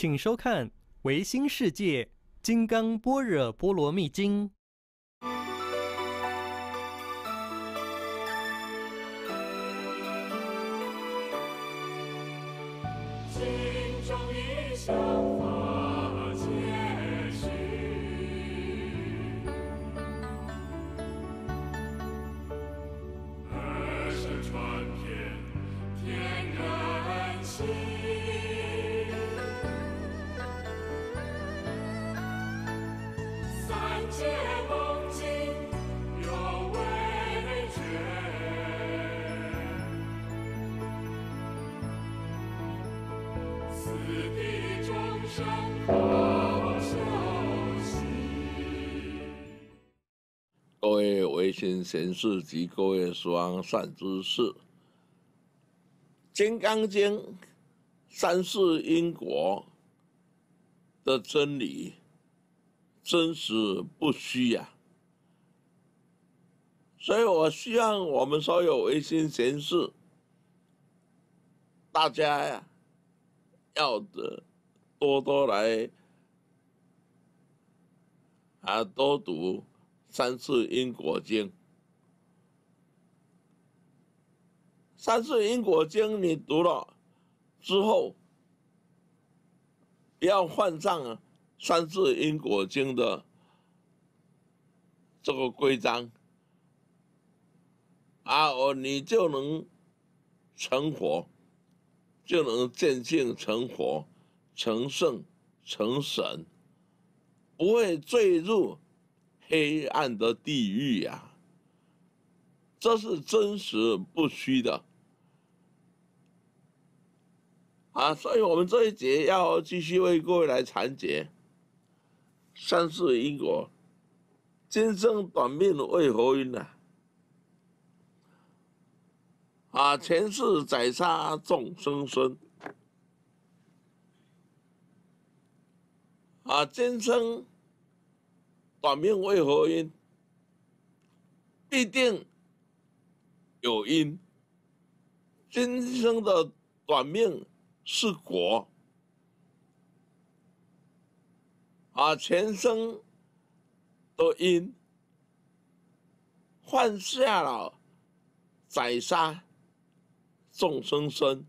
请收看《维新世界金刚般若波罗蜜经》。各位唯心贤士及各位善善知识，《金刚经》三世因果的真理真实不虚呀！所以我希望我们所有唯心贤士，大家呀，要的多多来，啊，多读。《三世因果经》，《三世因果经》你读了之后，要换上《三世因果经》的这个规章啊，哦，你就能成佛，就能渐进成佛、成圣、成神，不会坠入。黑暗的地狱呀，这是真实不虚的啊！所以，我们这一节要继续为各位来讲解三世因果，今生短命为何因呢？啊，前世宰杀众生身，啊，今生。短命为何因？必定有因。今生的短命是果，啊，前生的因，犯下了宰杀众生身，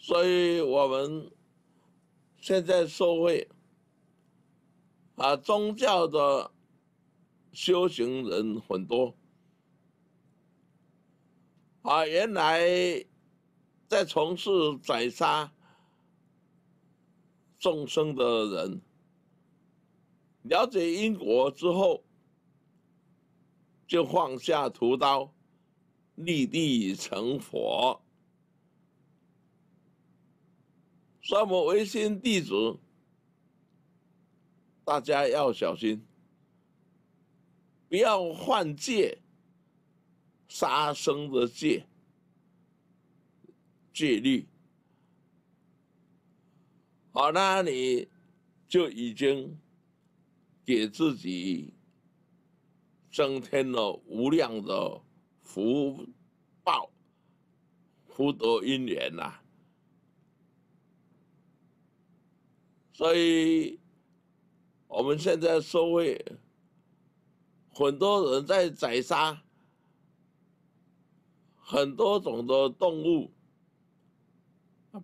所以我们。现在社会，啊，宗教的修行人很多，啊，原来在从事宰杀众生的人，了解因果之后，就放下屠刀，立地成佛。那我为新弟子，大家要小心，不要犯戒，杀生的戒戒律，好，那你就已经给自己增添了无量的福报、福德因缘啊。所以，我们现在社会很多人在宰杀很多种的动物，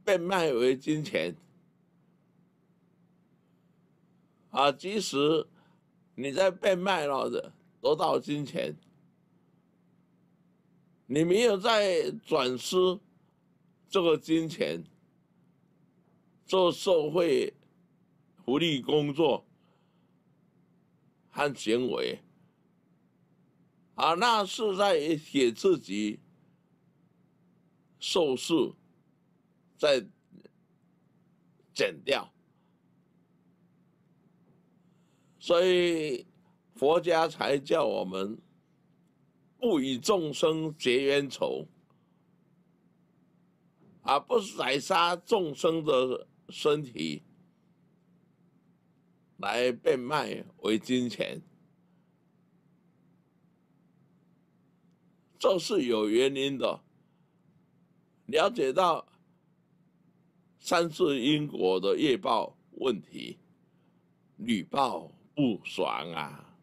被卖为金钱啊。即使你在被卖了的得到金钱，你没有在转施这个金钱做社会。无力工作和行为，啊，那是在写自己受事在减掉，所以佛家才叫我们不与众生结冤仇，啊，不宰杀众生的身体。来变卖为金钱，这是有原因的。了解到三次因果的业报问题，屡报不爽啊！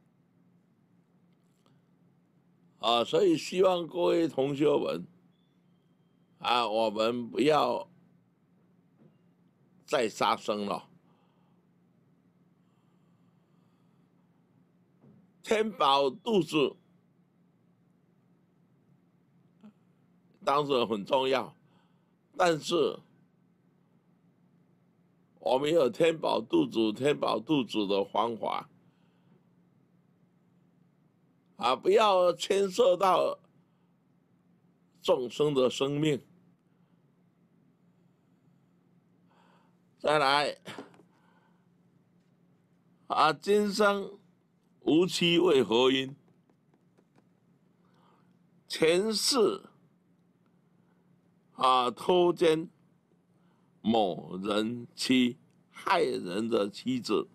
啊，所以希望各位同学们，啊，我们不要再杀生了。填饱肚子，当然很重要，但是我们有填饱肚子、填饱肚子的方法啊！不要牵涉到众生的生命。再来，啊，今生。无妻为何因？前世啊，偷奸某人妻，害人的妻子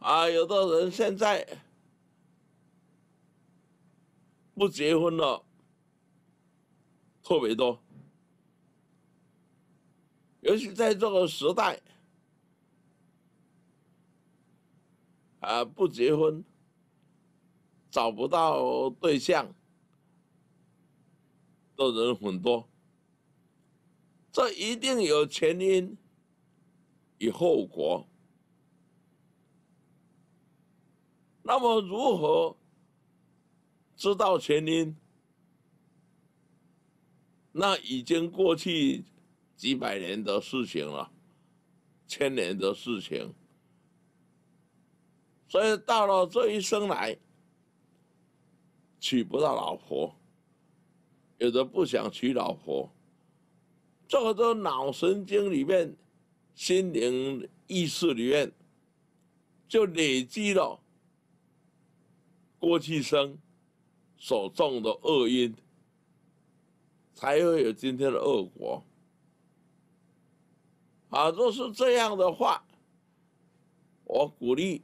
啊，有的人现在不结婚了，特别多，尤其在这个时代。啊，不结婚，找不到对象的人很多，这一定有前因与后果。那么如何知道前因？那已经过去几百年的事情了，千年的事情。所以到了这一生来，娶不到老婆，有的不想娶老婆，这个都脑神经里面、心灵意识里面，就累积了过去生所种的恶因，才会有今天的恶果。啊，若是这样的话，我鼓励。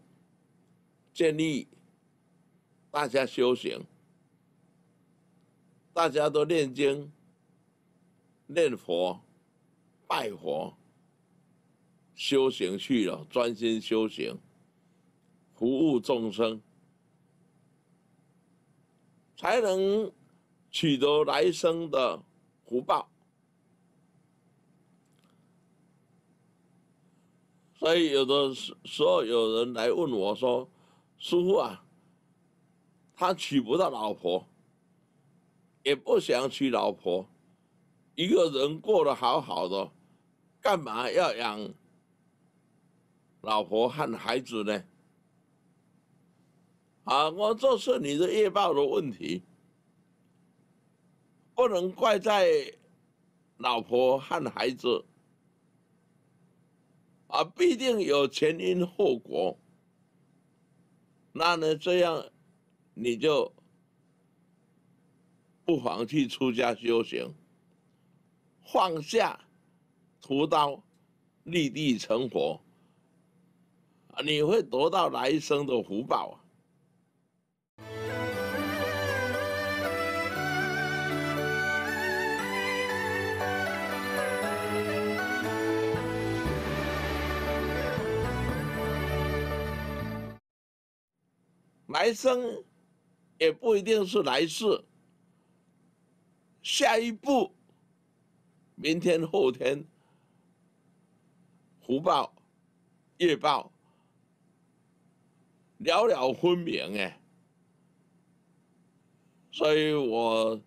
建立，大家修行，大家都念经、念佛、拜佛、修行去了，专心修行，服务众生，才能取得来生的福报。所以有的时时候，有人来问我说。师傅啊，他娶不到老婆，也不想娶老婆，一个人过得好好的，干嘛要养老婆和孩子呢？啊，我这是你的业报的问题，不能怪在老婆和孩子，啊，必定有前因后果。那呢？这样，你就不妨去出家修行，放下屠刀，立地成佛你会得到来生的福报。来生也不一定是来世。下一步，明天、后天，福报、业报，寥寥分明哎。所以我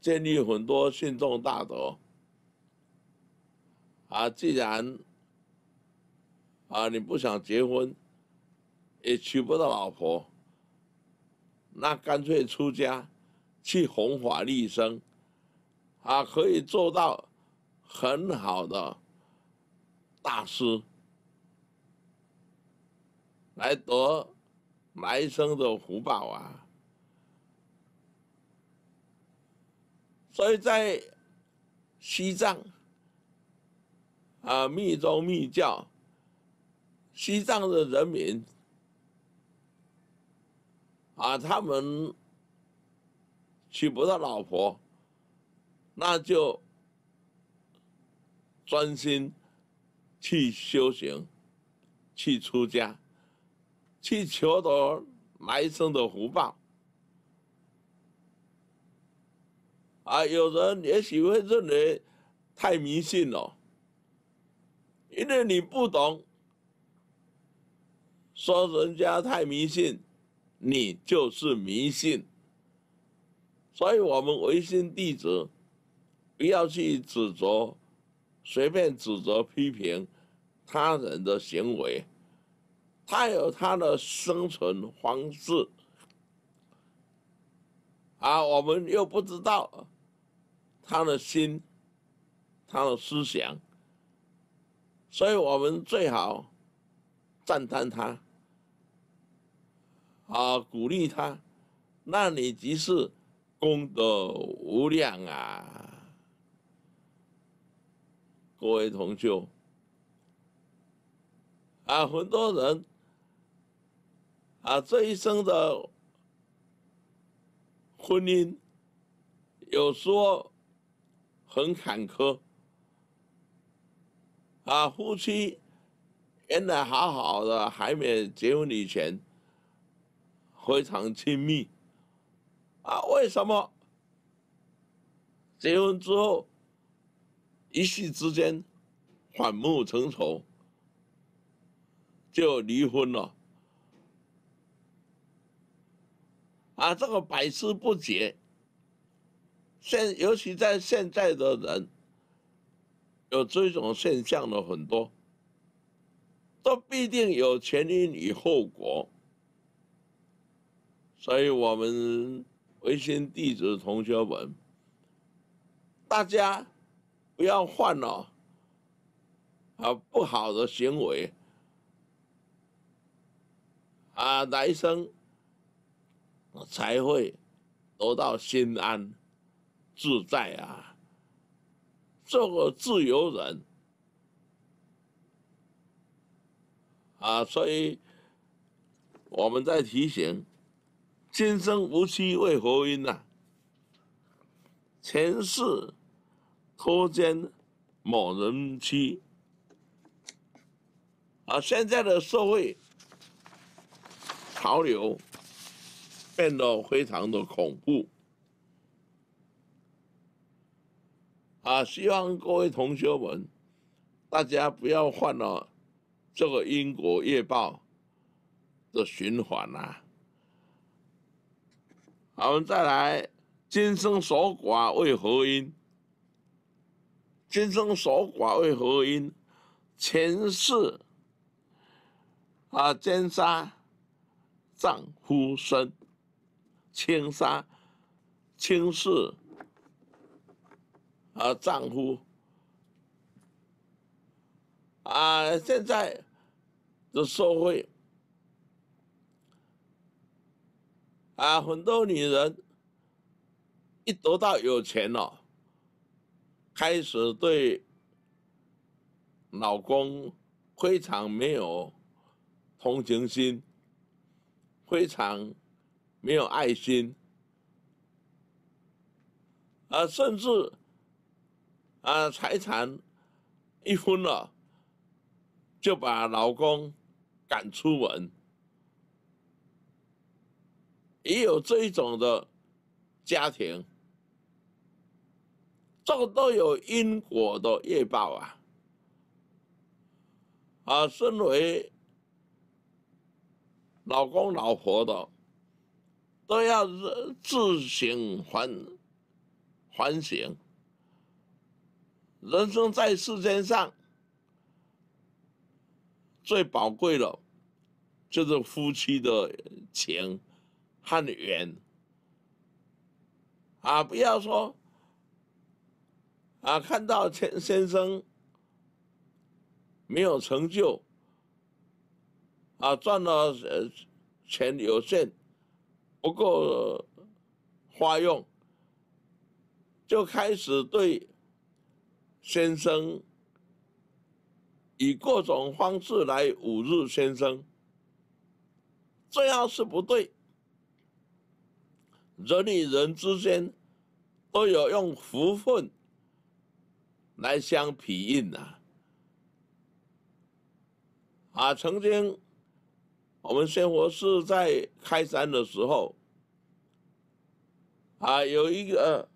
建立很多信众大德啊，既然啊，你不想结婚。也娶不到老婆，那干脆出家，去弘法利生，啊，可以做到很好的大师，来得来生的福报啊。所以在西藏，啊，密宗密教，西藏的人民。啊，他们娶不到老婆，那就专心去修行，去出家，去求得来生的福报。啊，有人也许会认为太迷信了，因为你不懂，说人家太迷信。你就是迷信，所以我们唯心弟子不要去指责、随便指责、批评他人的行为，他有他的生存方式，啊，我们又不知道他的心、他的思想，所以我们最好赞叹他。啊！鼓励他，那你即是功德无量啊，各位同修。啊，很多人啊，这一生的婚姻有时候很坎坷。啊，夫妻原来好好的，还没结婚以前。非常亲密，啊，为什么结婚之后一夕之间反目成仇，就离婚了？啊，这个百思不解。现尤其在现在的人，有这种现象的很多，都必定有前因与后果。所以，我们维新弟子同学们，大家不要犯了啊不好的行为啊，来生才会得到心安自在啊，做个自由人啊，所以我们在提醒。今生无妻为何因呐？前世脱奸某人妻。啊，现在的社会潮流变得非常的恐怖。啊，希望各位同学们，大家不要犯了这个因果业报的循环啊。我们再来，今生守寡为何因？今生守寡为何因？前世啊奸杀丈夫身，轻杀轻视啊丈夫。啊，现在的社会。啊，很多女人一得到有钱了，开始对老公非常没有同情心，非常没有爱心，啊，甚至啊，财产一分了就把老公赶出门。也有这一种的家庭，这个都有因果的业报啊！啊，身为老公老婆的，都要自行反反省。人生在世间上，最宝贵的，就是夫妻的情。汉元，啊，不要说，啊，看到钱先生没有成就，啊，赚了钱有限，不够花用，就开始对先生以各种方式来侮辱先生，这样是不对。人与人之间都有用福分来相匹应的啊！曾经我们先活是在开山的时候啊，有一个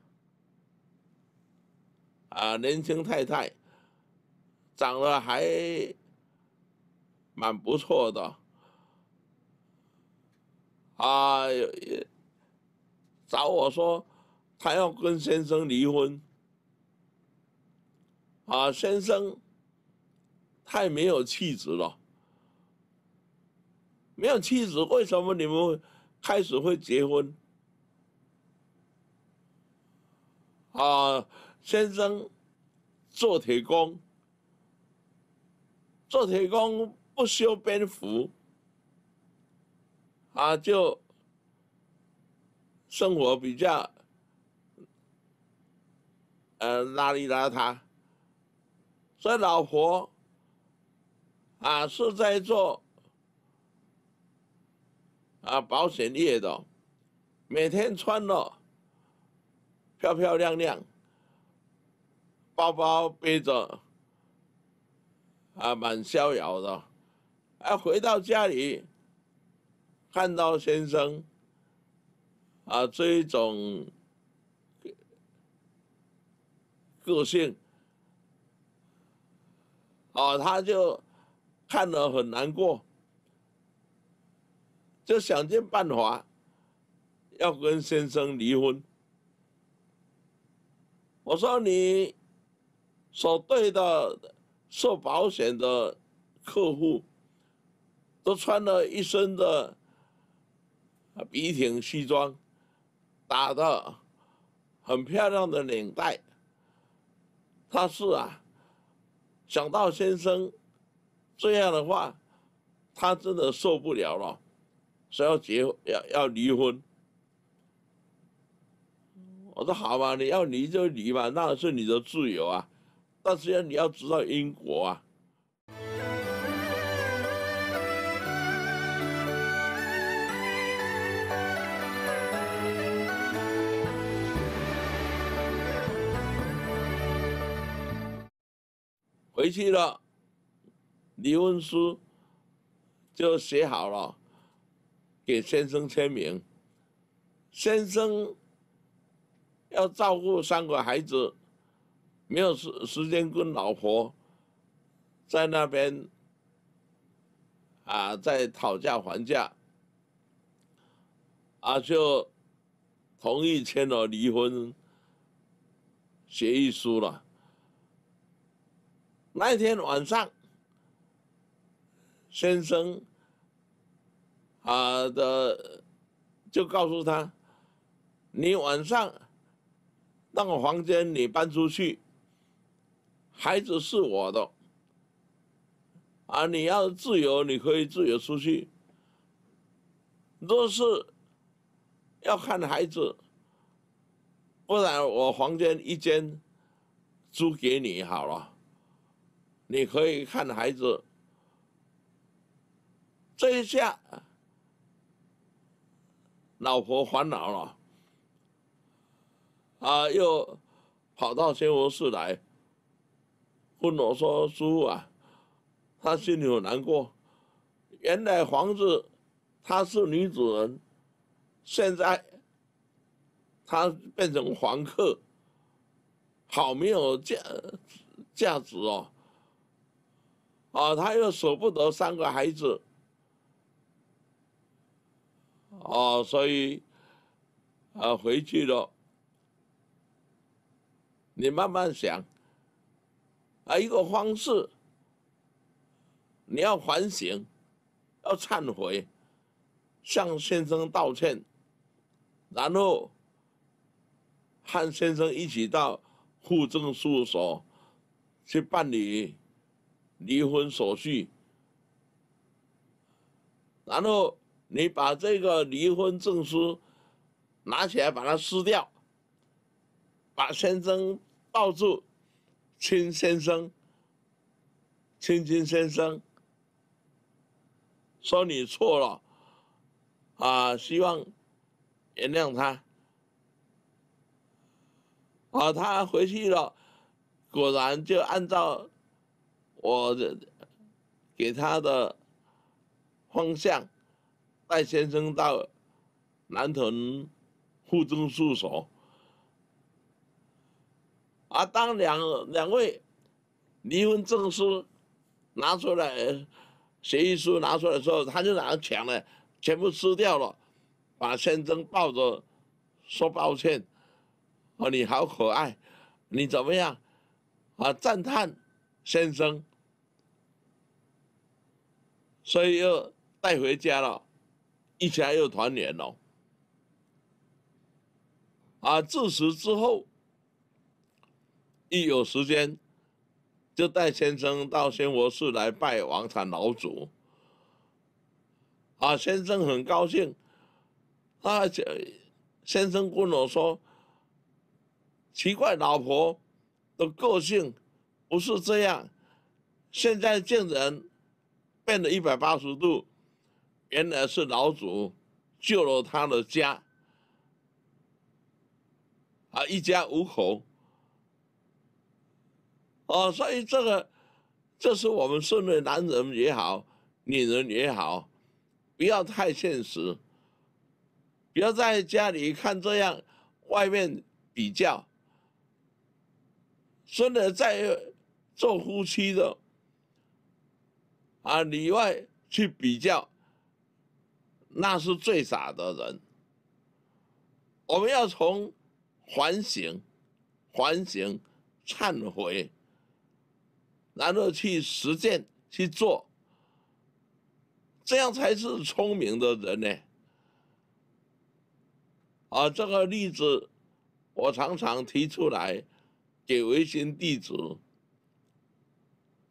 啊年轻太太长得还蛮不错的啊有。找我说，他要跟先生离婚。啊，先生太没有气质了，没有气质，为什么你们开始会结婚？啊，先生做铁工，做铁工不修边幅，啊就。生活比较，呃，邋里邋遢，所以老婆，啊，是在做，啊，保险业的，每天穿的漂漂亮亮，包包背着，啊，蛮逍遥的，啊回到家里，看到先生。啊，这一种个性，哦，他就看得很难过，就想尽办法要跟先生离婚。我说你所对的受保险的客户，都穿了一身的笔挺西装。打的很漂亮的领带，他是啊，想到先生，这样的话，他真的受不了了，说要结要要离婚。我说好吧，你要离就离吧，那是你的自由啊，但是要你要知道因果啊。回去了，离婚书就写好了，给先生签名。先生要照顾三个孩子，没有时时间跟老婆在那边啊，在讨价还价，啊，就同意签了离婚协议书了。那天晚上，先生，啊的，就告诉他，你晚上那个房间你搬出去，孩子是我的，啊，你要自由你可以自由出去，都是要看孩子，不然我房间一间租给你好了。你可以看孩子，这一下，老婆烦恼了，啊，又跑到宣武寺来，问我说：“叔啊，他心里很难过，原来房子，她是女主人，现在，她变成房客，好没有价价值哦。”啊，他又舍不得三个孩子，啊，所以啊回去了。你慢慢想，啊，一个方式，你要反省，要忏悔，向先生道歉，然后和先生一起到户政事务所去办理。离婚手续，然后你把这个离婚证书拿起来，把它撕掉，把先生抱住，亲先生，亲亲先生，说你错了，啊，希望原谅他，啊，他回去了，果然就按照。我给他的方向带先生到南屯户政事务所，啊，当两两位离婚证书拿出来、协议书拿出来的时候，他就拿抢了，全部撕掉了，把先生抱着说抱歉，啊，你好可爱，你怎么样啊？赞叹先生。所以又带回家了，一家又团圆了。啊，自此之后，一有时间，就带先生到仙佛寺来拜王禅老祖。啊，先生很高兴。啊，先生跟我说，奇怪，老婆的个性不是这样，现在见人。变了一百八十度，原来是老祖救了他的家，啊，一家五口，哦，所以这个，这是我们身为男人也好，女人也好，不要太现实，不要在家里看这样，外面比较，真的在做夫妻的。啊，里外去比较，那是最傻的人。我们要从反省、反省、忏悔，然后去实践去做，这样才是聪明的人呢。啊，这个例子我常常提出来给维新弟子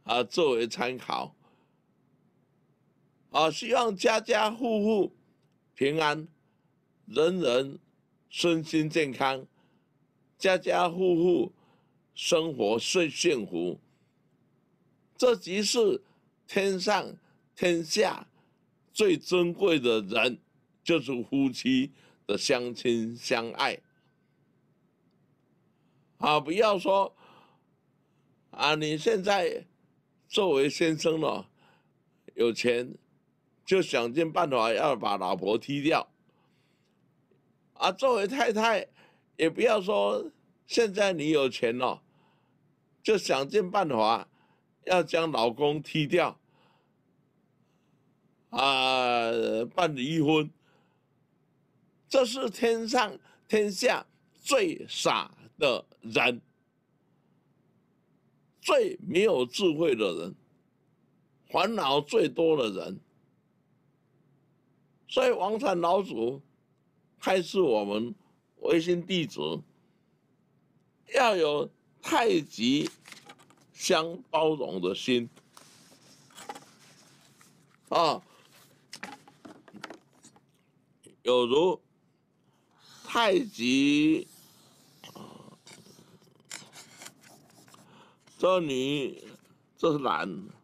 啊作为参考。啊，希望家家户户平安，人人身心健康，家家户户生活最幸福。这即是天上天下最珍贵的人，就是夫妻的相亲相爱。啊，不要说啊，你现在作为先生了，有钱。就想尽办法要把老婆踢掉，啊！作为太太，也不要说现在你有钱了，就想尽办法要将老公踢掉，啊，办离婚。这是天上天下最傻的人，最没有智慧的人，烦恼最多的人。所以，王禅老祖还是我们微信弟子，要有太极相包容的心啊，有如太极，这女这是男。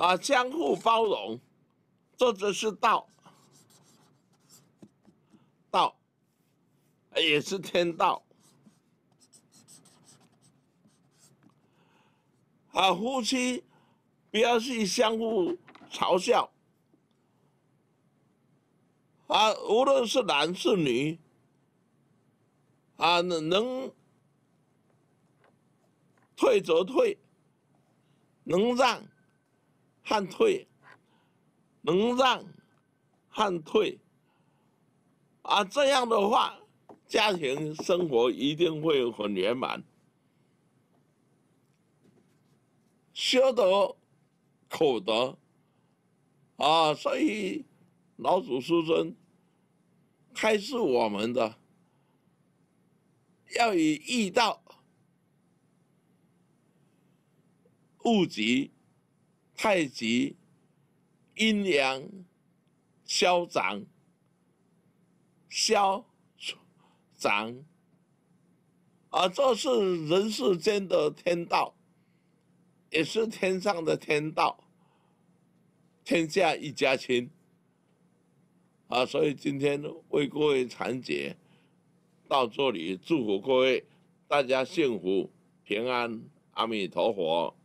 啊，相互包容，这真是道，道也是天道。啊，夫妻不要去相互嘲笑。啊，无论是男是女，啊，能能退则退，能让。汗退，能让汗退，啊，这样的话，家庭生活一定会很圆满。修德，口德，啊，所以老祖师尊，开示我们的，要以易道，物极太极，阴阳，消长，消长，啊，这是人世间的天道，也是天上的天道。天下一家亲，啊，所以今天为各位长姐到这里祝福各位，大家幸福平安，阿弥陀佛。